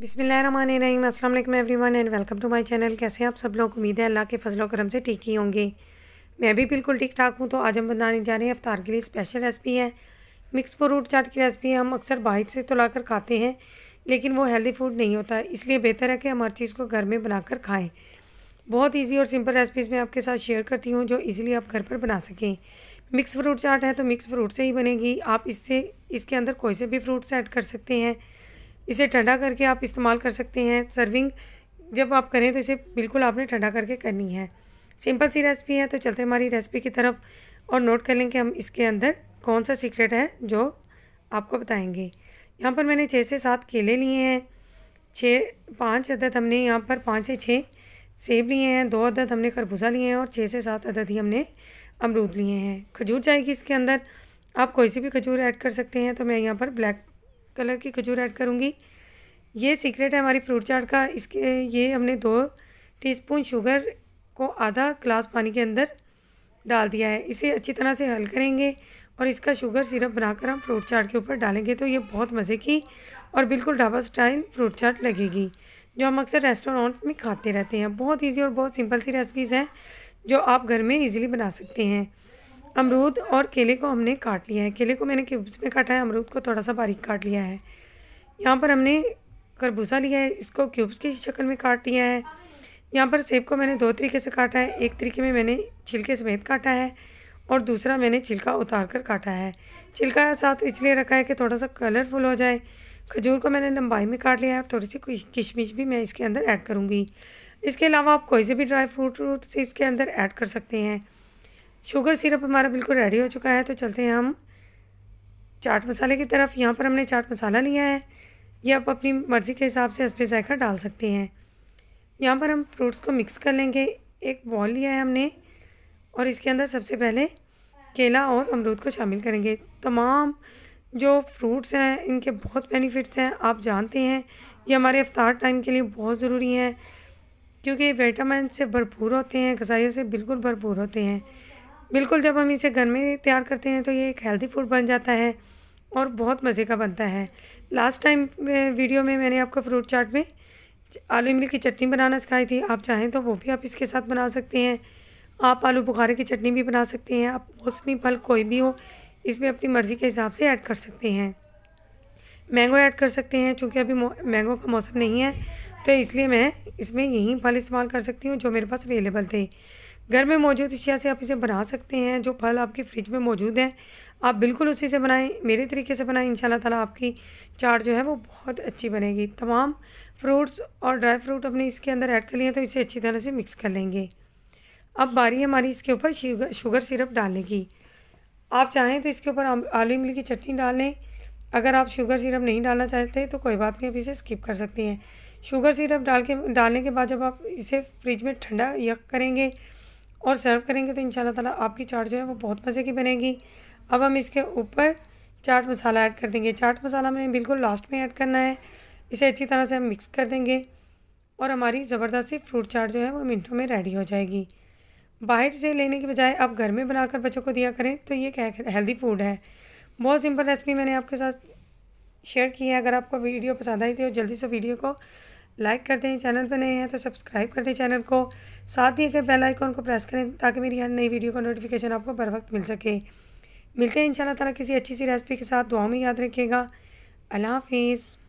बिसमिल्ल रहीम अस्सलाम वालेकुम and welcome to my channel कैसे आप सब लोग उम्मीद है अल्लाह के फजल करम से ठीक ही होंगे मैं भी बिल्कुल ठीक ठाक हूँ तो आज हम बनाने जा रहे हैं अफ्तार के लिए स्पेशल रेसिपी है मिक्स फ्रूट चाट की रेसिपी हम अक्सर बाहर से तो कर खाते हैं लेकिन वो हेल्दी फूड नहीं होता इसलिए बेहतर है कि हम हर चीज़ को घर में बनाकर खाएँ बहुत ईजी और सिंपल रेसिपीज़ मैं आपके साथ शेयर करती हूँ जो ईज़िली आप घर पर बना सकें मिक्स फ्रूट चाट है तो मिक्स फ्रूट से ही बनेगी आप इससे इसके अंदर कोई से भी फ्रूट्स ऐड कर सकते हैं इसे ठंडा करके आप इस्तेमाल कर सकते हैं सर्विंग जब आप करें तो इसे बिल्कुल आपने ठंडा करके करनी है सिंपल सी रेसिपी है तो चलते हमारी रेसिपी की तरफ और नोट कर लें कि हम इसके अंदर कौन सा सीक्रेट है जो आपको बताएंगे यहाँ पर मैंने छः से सात केले लिए हैं छः पाँच अदद हमने यहाँ पर पाँच से छः सेब लिए हैं दो अदद हमने खरबूजा लिए हैं और छः से सात अदद ही हमने अमरूद लिए हैं खजूर जाएगी इसके अंदर आप कोई सी भी खजूर ऐड कर सकते हैं तो मैं यहाँ पर ब्लैक कलर की खजूर ऐड करूँगी ये सीक्रेट है हमारी फ्रूट चाट का इसके ये हमने दो टीस्पून शुगर को आधा ग्लास पानी के अंदर डाल दिया है इसे अच्छी तरह से हल करेंगे और इसका शुगर सिरप बनाकर हम फ्रूट चाट के ऊपर डालेंगे तो ये बहुत मज़े की और बिल्कुल ढाबा स्टाइल फ्रूट चाट लगेगी जो हम अक्सर रेस्टोरेंट में खाते रहते हैं बहुत ईजी और बहुत सिंपल सी रेसिपीज़ हैं जो आप घर में इजीली बना सकते हैं अमरूद और केले को हमने काट लिया है केले को मैंने क्यूब्स में काटा है अमरूद को थोड़ा सा बारीक काट लिया है यहाँ पर हमने खरबूजा लिया है इसको क्यूब्स की शक्ल में काट लिया है यहाँ पर सेब को मैंने दो तरीके से काटा है एक तरीके में मैंने छिलके समेत काटा है और दूसरा मैंने छिलका उतार कर काटा है छिलका साथ इसलिए रखा है कि थोड़ा सा कलरफुल हो जाए खजूर को मैंने लंबाई में काट लिया है और थोड़ी सी किशमिश भी मैं इसके अंदर ऐड करूँगी इसके अलावा आप कोई से भी ड्राई फ्रूट फ्रूट से इसके अंदर ऐड कर सकते हैं शुगर सिरप हमारा बिल्कुल रेडी हो चुका है तो चलते हैं हम चाट मसाले की तरफ यहाँ पर हमने चाट मसाला लिया है ये आप अपनी मर्ज़ी के हिसाब से हंसपे सहकर डाल सकते हैं यहाँ पर हम फ्रूट्स को मिक्स कर लेंगे एक बॉल लिया है हमने और इसके अंदर सबसे पहले केला और अमरूद को शामिल करेंगे तमाम जो फ्रूट्स हैं इनके बहुत बेनिफिट्स हैं आप जानते हैं ये हमारे अफ्तार टाइम के लिए बहुत ज़रूरी हैं क्योंकि विटामिन से भरपूर होते हैं गसाइयों से बिल्कुल भरपूर होते हैं बिल्कुल जब हम इसे घर में तैयार करते हैं तो ये एक हेल्दी फूड बन जाता है और बहुत मज़े का बनता है लास्ट टाइम वीडियो में मैंने आपको फ्रूट चाट में आलू इमली की चटनी बनाना सिखाई थी आप चाहें तो वो भी आप इसके साथ बना सकते हैं आप आलू बुखारे की चटनी भी बना सकते हैं आप मौसमी फल कोई भी हो इसमें अपनी मर्ज़ी के हिसाब से ऐड कर सकते हैं मैंगो ऐड कर सकते हैं चूँकि अभी मैंगो का मौसम नहीं है तो इसलिए मैं इसमें यही फल इस्तेमाल कर सकती हूँ जो मेरे पास अवेलेबल थे घर में मौजूद अशिया से आप इसे बना सकते हैं जो फल आपकी फ्रिज में मौजूद हैं आप बिल्कुल उसी से बनाएं मेरे तरीके से बनाएं इन ताला आपकी चाट जो है वो बहुत अच्छी बनेगी तमाम फ्रूट्स और ड्राई फ्रूट अपने इसके अंदर ऐड कर लिए तो इसे अच्छी तरह से मिक्स कर लेंगे अब बारी हमारी इसके ऊपर शुगर शुगर सिरप डालने की आप चाहें तो इसके ऊपर आलू इमली की चटनी डाल लें अगर आप शुगर सिरप नहीं डालना चाहते तो कोई बात नहीं आप इसे स्किप कर सकती हैं शुगर सिरप डाल के डालने के बाद जब आप इसे फ्रिज में ठंडा यक करेंगे और सर्व करेंगे तो इन ताला आपकी चाट जो है वो बहुत मज़े की बनेगी अब हम इसके ऊपर चाट मसाला ऐड कर देंगे चाट मसाला मैंने बिल्कुल लास्ट में ऐड करना है इसे अच्छी तरह से हम मिक्स कर देंगे और हमारी ज़बरदस्ती फ्रूट चाट जो है वो मिनटों में रेडी हो जाएगी बाहर से लेने के बजाय आप घर में बनाकर बच्चों को दिया करें तो ये क्या हेल्दी फूड है बहुत सिंपल रेसिपी मैंने आपके साथ शेयर की है अगर आपको वीडियो पसंद आई थी तो जल्दी से वीडियो को लाइक कर दें चैनल पर नए हैं तो सब्सक्राइब कर दें चैनल को साथ ही अगर बेल आइकॉन को प्रेस करें ताकि मेरी हर नई वीडियो का नोटिफिकेशन आपको बर वक्त मिल सके मिलते हैं इन ताला किसी अच्छी सी रेसिपी के साथ दुआ में याद रखिएगा अल्लाह हाफिज़